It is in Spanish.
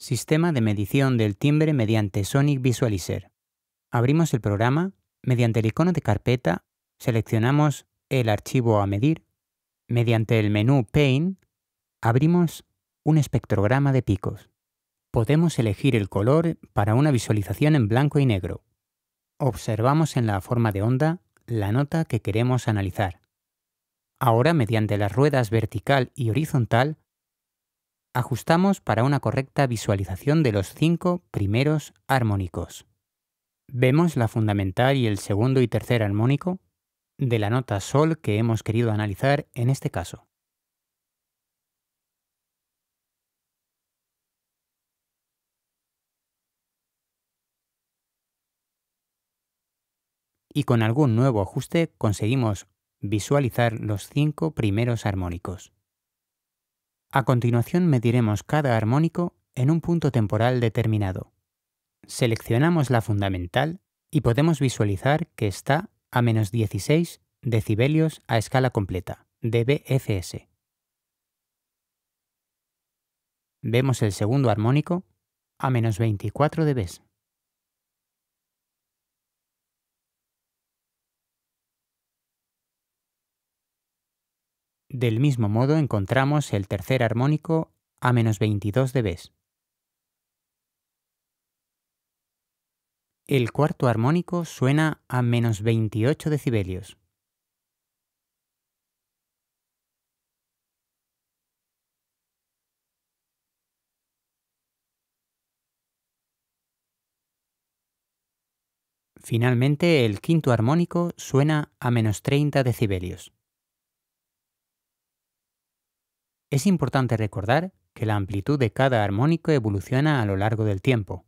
Sistema de medición del timbre mediante Sonic Visualizer. Abrimos el programa, mediante el icono de carpeta seleccionamos el archivo a medir, mediante el menú Paint abrimos un espectrograma de picos. Podemos elegir el color para una visualización en blanco y negro. Observamos en la forma de onda la nota que queremos analizar. Ahora, mediante las ruedas vertical y horizontal, ajustamos para una correcta visualización de los cinco primeros armónicos. Vemos la fundamental y el segundo y tercer armónico de la nota Sol que hemos querido analizar en este caso. Y con algún nuevo ajuste conseguimos visualizar los cinco primeros armónicos. A continuación mediremos cada armónico en un punto temporal determinado. Seleccionamos la fundamental y podemos visualizar que está a menos 16 decibelios a escala completa, dBFS. Vemos el segundo armónico a menos 24 dBs. Del mismo modo encontramos el tercer armónico a menos 22 dB. El cuarto armónico suena a menos 28 decibelios. Finalmente, el quinto armónico suena a menos 30 decibelios. Es importante recordar que la amplitud de cada armónico evoluciona a lo largo del tiempo,